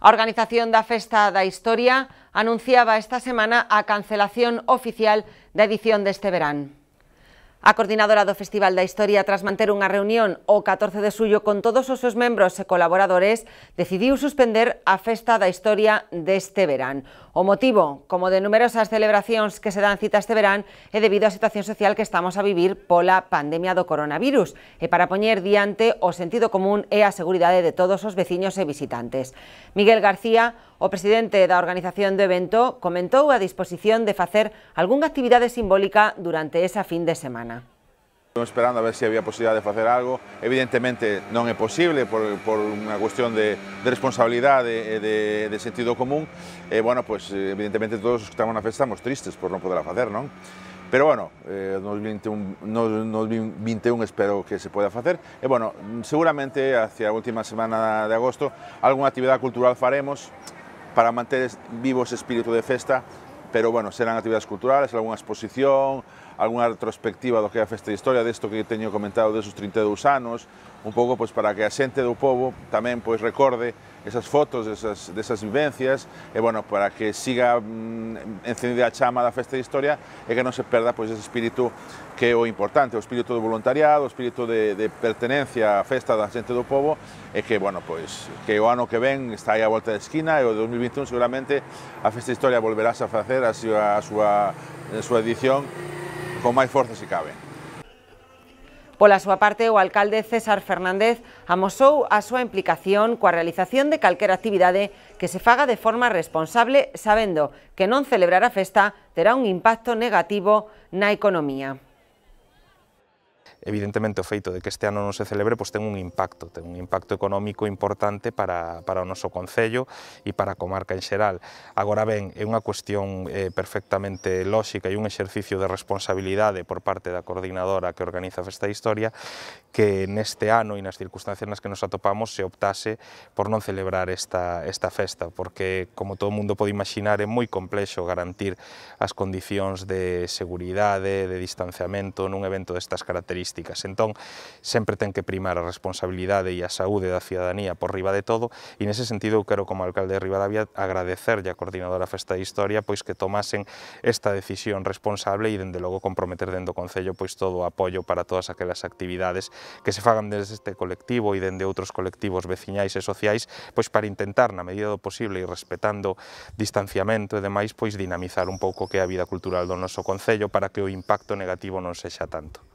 A organización da Festa da Historia anunciaba esta semana a cancelación oficial da edición deste verán. A coordinadora do Festival da Historia, tras manter unha reunión o 14 de suyo con todos os seus membros e colaboradores, decidiu suspender a Festa da Historia deste verán. o motivo, como de numerosas celebraciones que se dan citas este verán, es debido a la situación social que estamos a vivir la pandemia do coronavirus, y para poner diante o sentido común e a seguridad de todos os vecinos e visitantes. Miguel García, o presidente de la organización de evento, comentó a disposición de facer alguna actividad simbólica durante ese fin de semana esperando a ver si había posibilidad de hacer algo. Evidentemente no es posible por, por cuestión de, responsabilidad de, de sentido común. Eh, bueno, pues, evidentemente todos los que estamos la fiesta estamos tristes por no poder hacer. no Pero bueno, eh, espero que se pueda hacer. bueno, seguramente hacia la última semana de agosto alguna actividad cultural faremos para mantener vivo ese espíritu de festa pero bueno, serán actividades culturales, algunha exposición, algunha retrospectiva do que é a Festa de Historia, desto que teño comentado desos 32 anos, un pouco pois, para que a xente do povo tamén pois, recorde esas fotos de esas, de vivencias, y eh, bueno, para que siga mm, encendida la chama la Festa de Historia y eh, que no se pierda pues, ese espíritu que es importante, el espíritu de voluntariado, el espíritu de, pertenencia la festa la gente do povo Pobo, que, bueno, pues que o que ven está ahí a vuelta de esquina o o 2021 seguramente la Festa de Historia volverá a facer a a edición con más fuerza si cabe. Pola súa parte, o alcalde César Fernández amosou a súa implicación coa realización de calquera actividade que se faga de forma responsable sabendo que non celebrar a festa terá un impacto negativo na economía evidentemente o feito de que este ano non se celebre pois ten un impacto, ten un impacto económico importante para, para o noso Concello e para a comarca en xeral. Agora ben, é unha cuestión eh, perfectamente lóxica e un exercicio de responsabilidade por parte da coordinadora que organiza a Festa de Historia que neste ano e nas circunstancias nas que nos atopamos se optase por non celebrar esta, esta festa, porque como todo mundo pode imaginar é moi complexo garantir as condicións de seguridade, de distanciamento nun evento destas características estadísticas. Entón, sempre ten que primar a responsabilidade e a saúde da ciudadanía por riba de todo, e nese sentido eu quero como alcalde de Rivadavia agradecerlle a coordinadora Festa de Historia pois que tomasen esta decisión responsable e dende logo comprometer dentro do Concello pois todo o apoio para todas aquelas actividades que se fagan desde este colectivo e dende outros colectivos veciñais e sociais pois para intentar na medida do posible e respetando distanciamento e demais pois dinamizar un pouco que é a vida cultural do noso Concello para que o impacto negativo non sexa tanto.